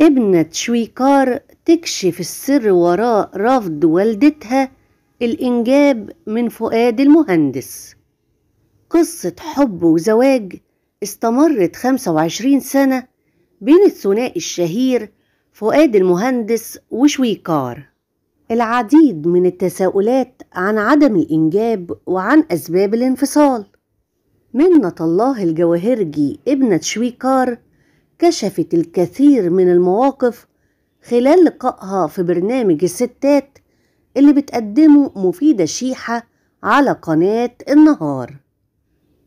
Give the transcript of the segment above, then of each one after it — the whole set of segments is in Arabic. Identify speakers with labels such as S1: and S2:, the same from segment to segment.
S1: ابنة شويكار تكشف السر وراء رفض والدتها الإنجاب من فؤاد المهندس قصة حب وزواج استمرت 25 سنة بين الثنائي الشهير فؤاد المهندس وشويكار العديد من التساؤلات عن عدم الإنجاب وعن أسباب الانفصال منة الله الجواهرجي ابنة شويكار كشفت الكثير من المواقف خلال لقائها في برنامج الستات اللي بتقدمه مفيدة شيحة على قناة النهار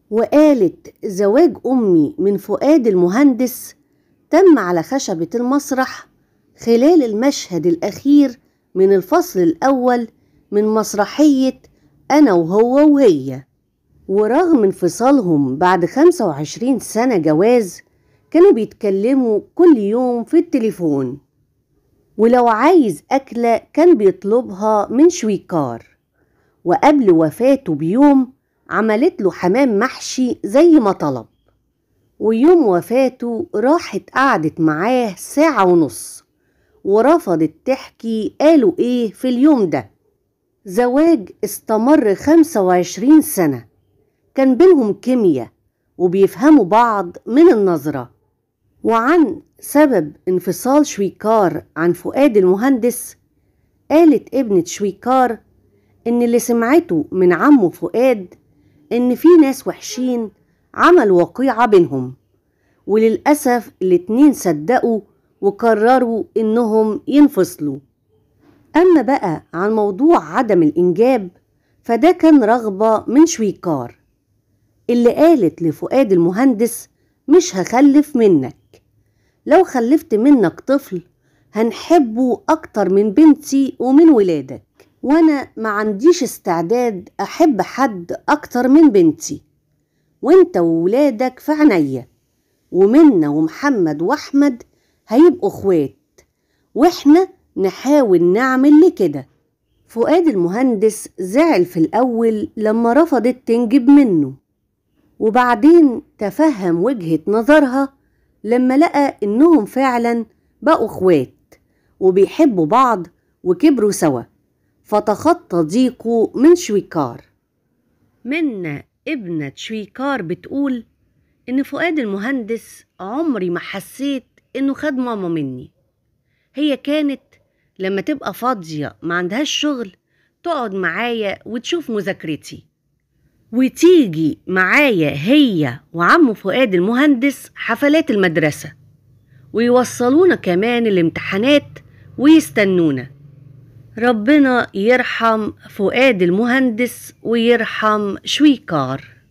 S1: وقالت زواج أمي من فؤاد المهندس تم على خشبة المسرح خلال المشهد الأخير من الفصل الأول من مسرحية أنا وهو وهي ورغم انفصالهم بعد 25 سنة جواز كانوا بيتكلموا كل يوم في التليفون ولو عايز أكلة كان بيطلبها من شويكار وقبل وفاته بيوم عملت له حمام محشي زي ما طلب ويوم وفاته راحت قعدت معاه ساعة ونص ورفضت تحكي قالوا إيه في اليوم ده زواج استمر خمسة وعشرين سنة كان بينهم كيمياء وبيفهموا بعض من النظرة وعن سبب انفصال شويكار عن فؤاد المهندس قالت ابنة شويكار إن اللي سمعته من عمه فؤاد إن في ناس وحشين عمل وقيعة بينهم وللأسف الاتنين صدقوا وقرروا إنهم ينفصلوا أما بقى عن موضوع عدم الإنجاب فده كان رغبة من شويكار اللي قالت لفؤاد المهندس مش هخلف منك لو خلفت منك طفل هنحبه أكتر من بنتي ومن ولادك وأنا ما عنديش استعداد أحب حد أكتر من بنتي وانت وولادك في عينيا ومنا ومحمد وأحمد هيبقوا اخوات واحنا نحاول نعمل لكده فؤاد المهندس زعل في الأول لما رفضت تنجب منه وبعدين تفهم وجهة نظرها لما لقى إنهم فعلا بقوا إخوات وبيحبوا بعض وكبروا سوا فتخطى ضيقه من شويكار منا ابنة شويكار بتقول إن فؤاد المهندس عمري ما حسيت إنه خد ماما مني هي كانت لما تبقى فاضية ما عندهاش شغل تقعد معايا وتشوف مذاكرتي وتيجي معايا هي وعمو فؤاد المهندس حفلات المدرسة ويوصلونا كمان الامتحانات ويستنونا ربنا يرحم فؤاد المهندس ويرحم شويكار